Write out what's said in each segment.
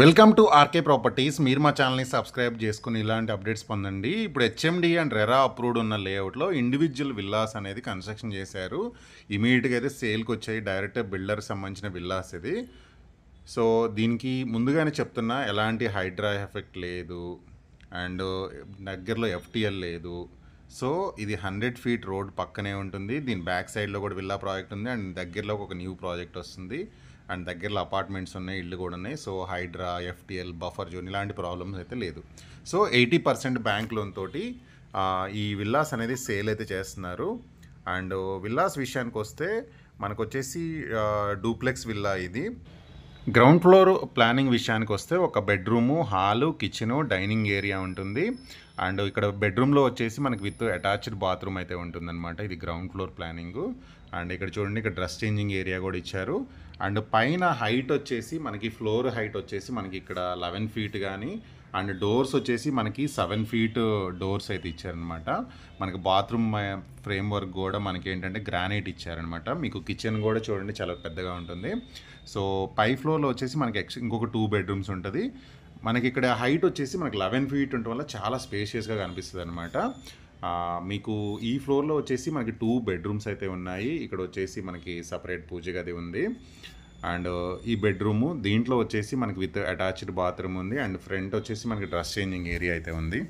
welcome to RK properties మీరు మా ఛానల్ని సబ్స్క్రైబ్ చేసుకుని ఇలాంటి అప్డేట్స్ పొందండి ఇప్పుడు హెచ్ఎండి అండ్ రెరా అప్రూవ్డ్ ఉన్న లేఅవుట్లో ఇండివిజువల్ విల్లాస్ అనేది కన్స్ట్రక్షన్ చేశారు ఇమీడియట్గా అయితే సేల్కి వచ్చాయి డైరెక్ట్ బిల్డర్ సంబంధించిన విల్లాస్ ఇది సో దీనికి ముందుగానే చెప్తున్నా ఎలాంటి హైడ్రా ఎఫెక్ట్ లేదు అండ్ దగ్గరలో ఎఫ్టీఎల్ లేదు సో ఇది హండ్రెడ్ ఫీట్ రోడ్ పక్కనే ఉంటుంది దీని బ్యాక్ సైడ్లో కూడా విల్లా ప్రాజెక్ట్ ఉంది అండ్ దగ్గరలో ఒక న్యూ ప్రాజెక్ట్ వస్తుంది అండ్ దగ్గరలో అపార్ట్మెంట్స్ ఉన్నాయి ఇళ్ళు కూడా ఉన్నాయి so Hydra FTL buffer zone ఇలాంటి ప్రాబ్లమ్స్ అయితే లేదు so eighty percent bank loan తోటి ఈ విల్లాస్ అనేది సేల్ అయితే చేస్తున్నారు అండ్ విల్లాస్ విషయానికి వస్తే మనకు వచ్చేసి డూప్లెక్స్ విల్లా ఇది గ్రౌండ్ ఫ్లోర్ ప్లానింగ్ విషయానికి వస్తే ఒక bedroom hall kitchen dining area ఉంటుంది అండ్ ఇక్కడ బెడ్రూమ్లో వచ్చేసి మనకి విత్ అటాచ్డ్ బాత్రూమ్ అయితే ఉంటుందన్నమాట ఇది గ్రౌండ్ ఫ్లోర్ ప్లానింగు అండ్ ఇక్కడ చూడండి ఇక్కడ డ్రెస్ చేంజింగ్ ఏరియా కూడా ఇచ్చారు అండ్ పైన హైట్ వచ్చేసి మనకి ఫ్లోర్ హైట్ వచ్చేసి మనకి ఇక్కడ లెవెన్ ఫీట్ కానీ అండ్ డోర్స్ వచ్చేసి మనకి సెవెన్ ఫీట్ డోర్స్ అయితే ఇచ్చారనమాట మనకి బాత్రూమ్ ఫ్రేమ్ వర్క్ కూడా మనకి ఏంటంటే గ్రానైట్ ఇచ్చారనమాట మీకు కిచెన్ కూడా చూడండి చాలా పెద్దగా ఉంటుంది సో పై ఫ్లోర్లో వచ్చేసి మనకి ఎక్స్ ఇంకొక టూ బెడ్రూమ్స్ ఉంటుంది మనకి ఇక్కడ హైట్ వచ్చేసి మనకి లెవెన్ ఫీట్ ఉండటం వల్ల చాలా స్పేషియస్గా కనిపిస్తుంది అనమాట మీకు ఈ ఫ్లోర్లో వచ్చేసి మనకి టూ బెడ్రూమ్స్ అయితే ఉన్నాయి ఇక్కడ వచ్చేసి మనకి సపరేట్ పూజ గది ఉంది అండ్ ఈ బెడ్రూము దీంట్లో వచ్చేసి మనకి విత్ అటాచ్డ్ బాత్రూమ్ ఉంది అండ్ ఫ్రంట్ వచ్చేసి మనకి డ్రెస్ చేంజింగ్ ఏరియా అయితే ఉంది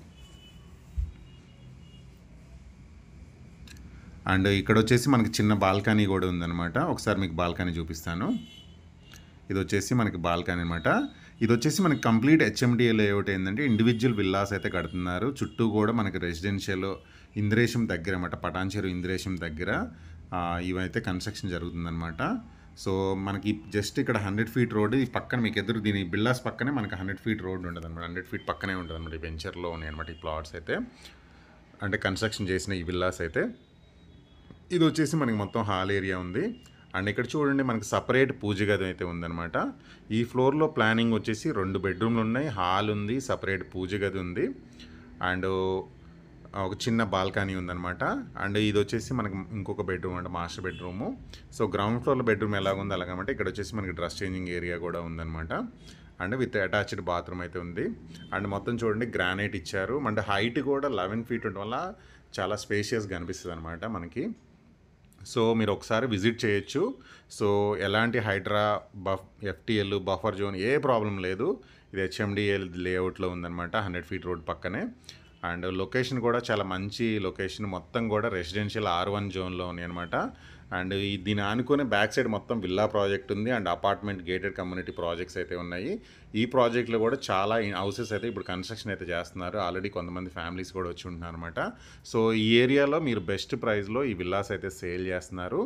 అండ్ ఇక్కడ వచ్చేసి మనకి చిన్న బాల్కనీ కూడా ఉందనమాట ఒకసారి మీకు బాల్కనీ చూపిస్తాను ఇది వచ్చేసి మనకి బాల్కనీ అనమాట ఇది వచ్చేసి మనకి కంప్లీట్ హెచ్ఎండిఏ లేఅవుట్ ఏంటంటే ఇండివిజువల్ విల్లాస్ అయితే కడుతున్నారు చుట్టూ కూడా మనకి రెసిడెన్షియల్ ఇంద్రేషం దగ్గర అనమాట పటాన్చేరు ఇంద్రేషం దగ్గర ఇవైతే కన్స్ట్రక్షన్ జరుగుతుందనమాట సో మనకి జస్ట్ ఇక్కడ హండ్రెడ్ ఫీట్ రోడ్ ఈ పక్కన మీకు ఎదురు దీని బిల్లాస్ పక్కనే మనకి హండ్రెడ్ ఫీట్ రోడ్ ఉండదు అనమాట హండ్రెడ్ ఫీట్ పక్కనే ఉంటుంది అనమాట ఈ వెంచర్లో ఉన్నాయి అనమాట ఈ ప్లాట్స్ అయితే అంటే కన్స్ట్రక్షన్ చేసిన ఈ విల్లాస్ అయితే ఇది వచ్చేసి మనకి మొత్తం హాల్ ఏరియా ఉంది అండ్ ఇక్కడ చూడండి మనకి సపరేట్ పూజ గది అయితే ఉందన్నమాట ఈ ఫ్లోర్లో ప్లానింగ్ వచ్చేసి రెండు బెడ్రూమ్లు ఉన్నాయి హాల్ ఉంది సపరేట్ పూజ గది ఉంది అండ్ ఒక చిన్న బాల్కనీ ఉందనమాట అండ్ ఇది వచ్చేసి మనకి ఇంకొక బెడ్రూమ్ అంటే మాస్టర్ బెడ్రూము సో గ్రౌండ్ ఫ్లోర్లో బెడ్రూమ్ ఎలాగుందో అలాగనమాట ఇక్కడ వచ్చేసి మనకి డ్రెస్ చేంజింగ్ ఏరియా కూడా ఉందనమాట అండ్ విత్ అటాచ్డ్ బాత్రూమ్ అయితే ఉంది అండ్ మొత్తం చూడండి గ్రానైట్ ఇచ్చారు అండ్ హైట్ కూడా లెవెన్ ఫీట్ ఉండడం వల్ల చాలా స్పేషియస్గా అనిపిస్తుంది అనమాట మనకి సో మీరు ఒకసారి విజిట్ చేయొచ్చు సో ఎలాంటి HYDRAA buff FTL buffer zone ఏ ప్రాబ్లం లేదు ఇది హెచ్ఎండిఎల్ లేఅవుట్లో ఉందన్నమాట హండ్రెడ్ ఫీట్ రోడ్ పక్కనే అండ్ లొకేషన్ కూడా చాలా మంచి లొకేషన్ మొత్తం కూడా రెసిడెన్షియల్ ఆర్ వన్ జోన్లో ఉంది అనమాట అండ్ దీని ఆనుకునే బ్యాక్ సైడ్ మొత్తం విల్లా ప్రాజెక్ట్ ఉంది and apartment gated community projects అయితే ఉన్నాయి ఈ ప్రాజెక్ట్లో కూడా చాలా హౌసెస్ అయితే ఇప్పుడు కన్స్ట్రక్షన్ అయితే చేస్తున్నారు ఆల్రెడీ కొంతమంది ఫ్యామిలీస్ కూడా వచ్చి ఉంటున్నారు అనమాట సో ఈ ఏరియాలో మీరు బెస్ట్ ప్రైస్లో ఈ విల్లాస్ అయితే సేల్ చేస్తున్నారు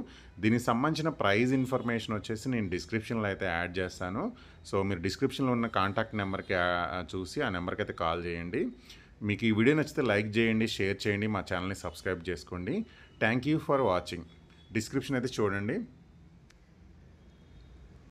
దీనికి సంబంధించిన ప్రైస్ ఇన్ఫర్మేషన్ వచ్చేసి నేను డిస్క్రిప్షన్లో అయితే యాడ్ చేస్తాను సో మీరు డిస్క్రిప్షన్లో ఉన్న కాంటాక్ట్ నెంబర్కి చూసి ఆ నెంబర్కి అయితే కాల్ చేయండి మీకు ఈ వీడియో నచ్చితే లైక్ చేయండి షేర్ చేయండి మా ఛానల్ని సబ్స్క్రైబ్ చేసుకోండి thank you for watching description అయితే చూడండి